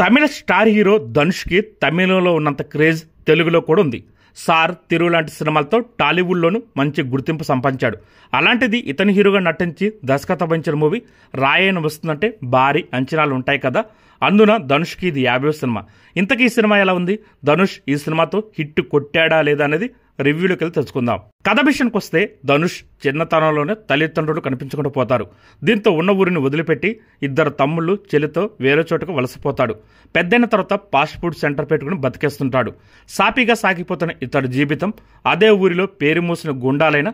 తమిళ star hero ధనుష్కి తమిళంలో ఉన్నంత craze తెలుగులో కూడా ఉంది సార్ తిరు లాంటి సినిమాలతో టాలీవుడ్లోనూ మంచి గుర్తింపు సంపాదించాడు అలాంటిది ఇతని హీరోగా నటించి దర్శకత్వం వహించిన మూవీ రాయన్ వస్తుందంటే భారీ అంచనాలు ఉంటాయి కదా అందున ధనుష్కి ఇది యాభై సినిమా ఇంతకీ సినిమా ఎలా ఉంది ధనుష్ ఈ సినిమాతో హిట్ కొట్టాడా లేదా అనేది రివ్యూలోకి వెళ్ళి తెలుసుకుందాం కథ విషయానికి వస్తే ధనుష్ చిన్నతనంలోనే తల్లిదండ్రులు కనిపించకుండా పోతారు దీంతో ఉన్న ఊరిని వదిలిపెట్టి ఇద్దరు తమ్ముళ్ళు చెల్లితో వేరే చోటకు వలసపోతాడు పెద్దైన తర్వాత ఫాస్ట్ ఫుడ్ సెంటర్ పెట్టుకుని బతికేస్తుంటాడు సాపీగా సాగిపోతున్న ఇతడి జీవితం అదే ఊరిలో పేరు మూసిన గుండాలైన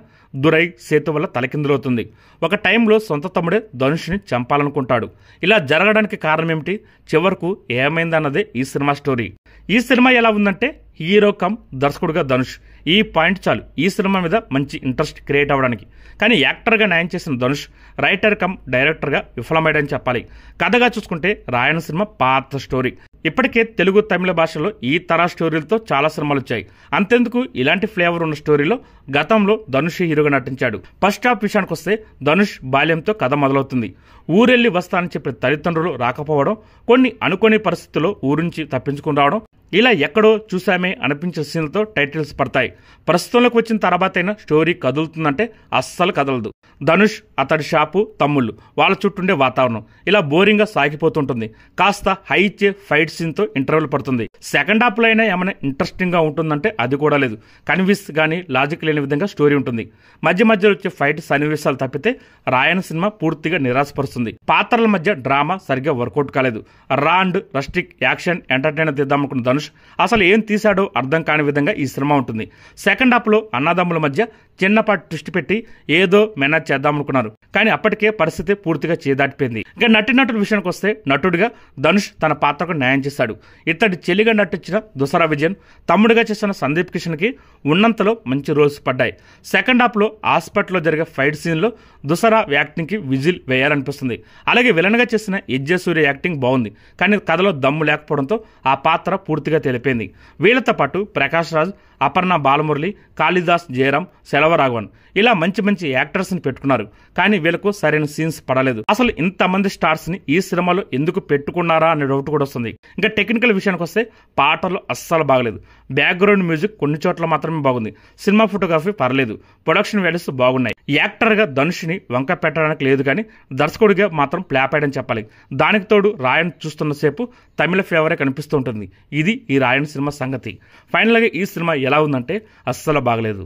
దురై సేతు వల్ల తలకిందులవుతుంది ఒక టైంలో సొంత తమ్ముడే ధనుష్ని చంపాలనుకుంటాడు ఇలా జరగడానికి కారణం ఏమిటి చివరకు ఏమైందన్నదే ఈ సినిమా స్టోరీ ఈ సినిమా ఎలా ఉందంటే హీరో కమ్ దర్శకుడుగా ధనుష్ ఈ పాయింట్ చాలు ఈ సినిమా మీద మంచి ఇంట్రెస్ట్ క్రియేట్ అవ్వడానికి కానీ యాక్టర్గా న్యాయం చేసిన ధనుష్ రైటర్ కమ్ డైరెక్టర్గా విఫలమయ్యాడని చెప్పాలి కథగా చూసుకుంటే రాయన సినిమా పాత స్టోరీ ఇప్పటికే తెలుగు తమిళ భాషలో ఈ తరా స్టోరీలతో చాలా సినిమాలు వచ్చాయి అంతెందుకు ఇలాంటి ఫ్లేవర్ ఉన్న స్టోరీలో గతంలో ధనుష్ హీరోగా నటించాడు ఫస్ట్ హాఫ్ విషయానికి వస్తే ధనుష్ బాల్యంతో కథ మొదలవుతుంది ఊరెళ్ళి వస్తానని చెప్పిన తల్లిదండ్రులు రాకపోవడం కొన్ని అనుకోని పరిస్థితుల్లో ఊరు నుంచి తప్పించుకుని రావడం ఇలా ఎక్కడో చూశామే అనిపించే సీన్లతో టైటిల్స్ పడతాయి ప్రస్తుతంలోకి వచ్చిన అయినా స్టోరీ కదులుతుందంటే అస్సలు కదలదు ధనుష్ అతడి షాపు తమ్ముళ్ళు వాళ్ళ చుట్టుండే వాతావరణం ఇలా బోరింగ్గా సాగిపోతుంటుంది కాస్త హై ఇచ్చే ఫైట్ సీన్తో ఇంటర్వెల్ పడుతుంది సెకండ్ హాఫ్లో అయినా ఏమైనా ఇంట్రెస్టింగ్గా ఉంటుందంటే అది కూడా లేదు కన్విన్స్ కానీ లాజిక్ లేని చెప్పలేని విధంగా స్టోరీ ఉంటుంది మధ్య మధ్యలో వచ్చే ఫైట్ సన్నివేశాలు తప్పితే రాయన సినిమా పూర్తిగా నిరాశపరుస్తుంది పాత్రల మధ్య డ్రామా సరిగ్గా వర్కౌట్ కాలేదు రాండ్ రస్టిక్ యాక్షన్ ఎంటర్టైనర్ తీద్దామనుకున్న ధనుష్ అసలు ఏం తీశాడో అర్థం కాని విధంగా ఈ సినిమా ఉంటుంది సెకండ్ హాఫ్లో అన్నదమ్ముల మధ్య చిన్నపాటి దృష్టి పెట్టి ఏదో మేనేజ్ చేద్దామనుకున్నారు కానీ అప్పటికే పరిస్థితి పూర్తిగా చేదాటిపోయింది ఇంకా నటుడు విషయానికి వస్తే నటుడిగా ధనుష్ తన పాత్రకు న్యాయం చేశాడు ఇతడి చెలిగా నటించిన దుసరా విజయన్ తమ్ముడిగా చేసిన సందీప్ కిషన్కి ఉన్నంతలో మంచి రోల్స్ పడ్డాయి సెకండ్ లో హాస్పిటల్లో జరిగే ఫైట్ సీన్లో దుసరా యాక్టింగ్కి విజిల్ వేయాలనిపిస్తుంది అలాగే విలన్గా చేసిన యజ్జసూర్య యాక్టింగ్ బాగుంది కానీ కథలో దమ్ము లేకపోవడంతో ఆ పాత్ర పూర్తిగా తెలిపింది వీళ్లతో పాటు ప్రకాష్ రాజ్ అపర్ణ బాలమురళి కాళిదాస్ జయరాం సెలవరాఘవన్ ఇలా మంచి మంచి యాక్టర్స్ని పెట్టుకున్నారు కానీ వీళ్ళకు సరైన సీన్స్ పడలేదు అసలు ఇంతమంది స్టార్స్ని ఈ సినిమాలో ఎందుకు పెట్టుకున్నారా అనే డౌట్ కూడా వస్తుంది ఇంకా టెక్నికల్ విషయానికి వస్తే పాటలు అస్సలు బాగలేదు బ్యాక్గ్రౌండ్ మ్యూజిక్ కొన్ని చోట్ల మాత్రమే బాగుంది సినిమా ఫోటోగ్రఫీ పర్లేదు ప్రొడక్షన్ వాల్యూస్ బాగున్నాయి యాక్టర్గా ధనుష్ని వంక పెట్టడానికి లేదు కానీ దర్శకుడిగా మాత్రం ప్లాప్ చెప్పాలి దానికి తోడు రాయన్ చూస్తున్న సేపు తమిళ ఫేవరే కనిపిస్తూ ఉంటుంది ఇది ఈ రాయన్ సినిమా సంగతి ఫైనల్గా ఈ సినిమా ఎలా ఉందంటే అస్సలు బాగలేదు